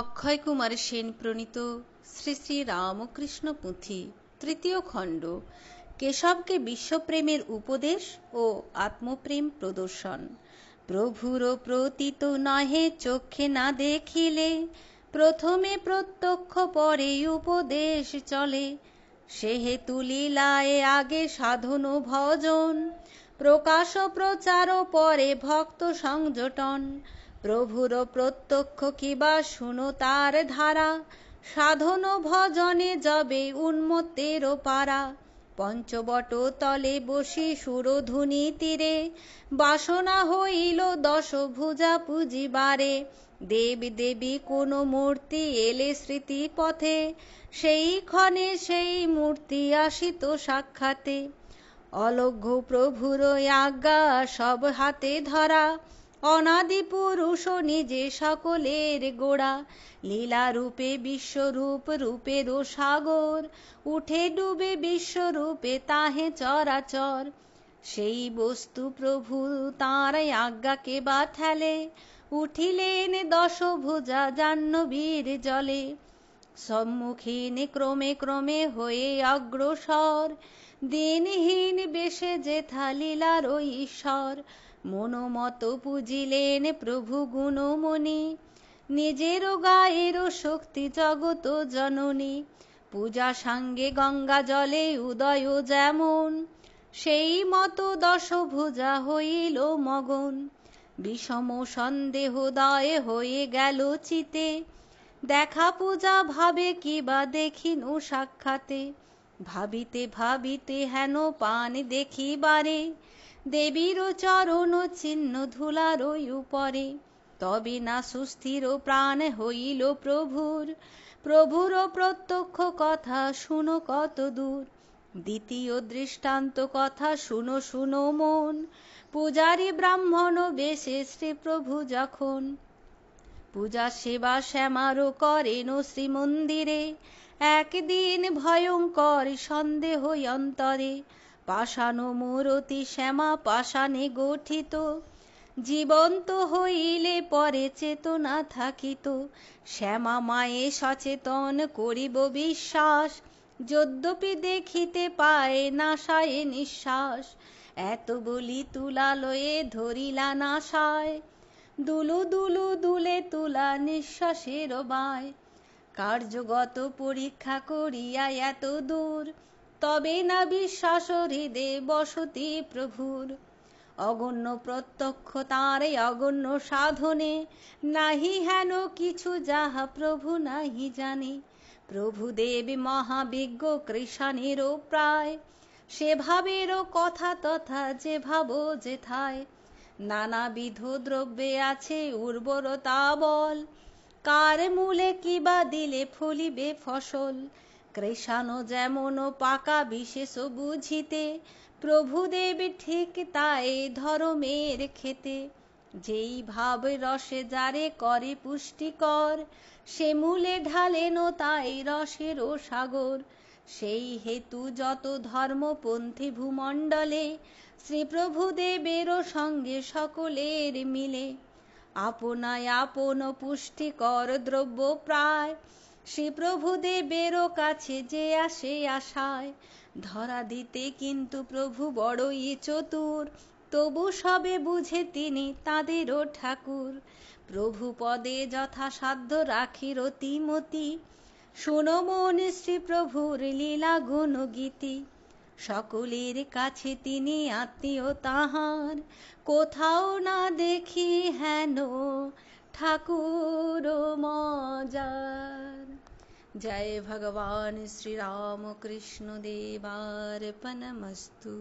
অক্ষয় কুমার সেন প্রণীত শ্রী শ্রী রামকৃষ্ণ পুঁথি তৃতীয় খণ্ড কেশবকে বিশ্বপ্রেমের উপদেশ ও আত্মপ্রেম প্রদর্শন প্রভুর প্রতীত নহে চোখে না দেখিলে প্রথমে প্রত্যক্ষ পরে উপদেশ চলে সেহেতু লীলায় আগে সাধন ভজন প্রকাশ প্রচার পরে ভক্ত সংযটন প্রভুর প্রত্যক্ষ কিবা শুনো তার ধারা সাধন ভজনে যবে উন্মত্তের পারা পঞ্চবট তলে বসি সুরধুনি তীরে বাসনা হইল দশ ভুজা পুজিবারে দেব দেবী কোন মূর্তি এলে স্মৃতি পথে সেই ক্ষণে সেই মূর্তি আসিত সাক্ষাতে অলঘ্য প্রভুর আজ্ঞা সব হাতে ধরা অনাদি পুরুষ নিজে সকলের গোড়া লীলা রূপে বিশ্বরূপ রূপের সাগর উঠে ডুবে বিশ্বরূপে তাহে চরাচর সেই বস্তু প্রভু তাঁর আজ্ঞাকে বাথালে উঠিলেন দশভুজা জাহ্নবীর জলে সম্মুখীন ক্রমে ক্রমে হয়ে অগ্রসর দিনহীন বেশে যে থালিলার ও ঈশ্বর মনোমত পুজিলেন প্রভু গুণমণি নিজেরও গায়েরও শক্তি জগত জননী পূজা সাঙ্গে গঙ্গা জলে উদয় যেমন সেই মতো দশভুজা হইল মগন বিষম সন্দেহ দয়ে হয়ে গেল চিতে দেখা পূজা ভাবে কি বা দেখিনু সাক্ষাতে ভাবিতে ভাবিতে হেন পান দেখিবারে দেবীর চরণ চিহ্ন ধুলারই উপরে তবে না সুস্থির প্রাণ হইল প্রভুর প্রভুর প্রত্যক্ষ কথা শুনো কত দূর দ্বিতীয় দৃষ্টান্ত কথা শুনো শুনো মন পূজারি ব্রাহ্মণ বেশে শ্রীপ্রভু যখন পূজা সেবা শ্যামারও করেন শ্রীমন্দিরে একদিন ভয়ঙ্কর সন্দেহ অন্তরে পাষাণ মূরতি শ্যামা পাষাণে গঠিত জীবন্ত হইলে পরে চেতনা থাকিত শ্যামা মায়ে সচেতন করিব বিশ্বাস যদ্যপি দেখিতে পায় না সায় নিঃশ্বাস এত বলি তুলালয়ে ধরিলা না সায় দুলু দুলু দুলে তুলা নিঃশ্বাসের বায় কার্যগত পরীক্ষা করিয়া এত দূর তবে না বিশ্বাস হৃদে বসতি প্রভুর অগণ্য প্রত্যক্ষ তাঁরে অগণ্য সাধনে নাহি হেন কিছু যাহা প্রভু নাহি জানে প্রভুদেব মহাবিজ্ঞ কৃষাণেরও প্রায় সেভাবেরও কথা তথা যে ভাব যেথায় নানাবিধ দ্রব্যে আছে উর্বরতা বল কার মূলে কিবা দিলে ফলিবে ফসল কৃষানো যেমন পাকা বিশেষ বুঝিতে প্রভুদেব ঠিক তাই ধর্মের খেতে যেই ভাব রসে যারে করে পুষ্টিকর সে মূলে ঢালেন তাই রসেরও সাগর সেই হেতু যত ধর্মপন্থী ভূমণ্ডলে শ্রীপ্রভুদেবেরও সঙ্গে সকলের মিলে আপনায় আপন পুষ্টিকর দ্রব্য প্রায় শ্রী প্রভু দেবেরও কাছে যে আসে আশায় ধরা দিতে কিন্তু প্রভু বড়ই চতুর তবু সবে বুঝে তিনি তাঁদেরও ঠাকুর প্রভু পদে যথাসাধ্য রাখি অতিমতি শুনো মন শ্রী প্রভুর লীলা গীতি সকলের কাছে তিনি আত্মীয় তাহার কোথাও না দেখি হেন ঠাকুর মজার জয় ভগবান শ্রীরামকৃষ্ণ দেবার পনমস্তু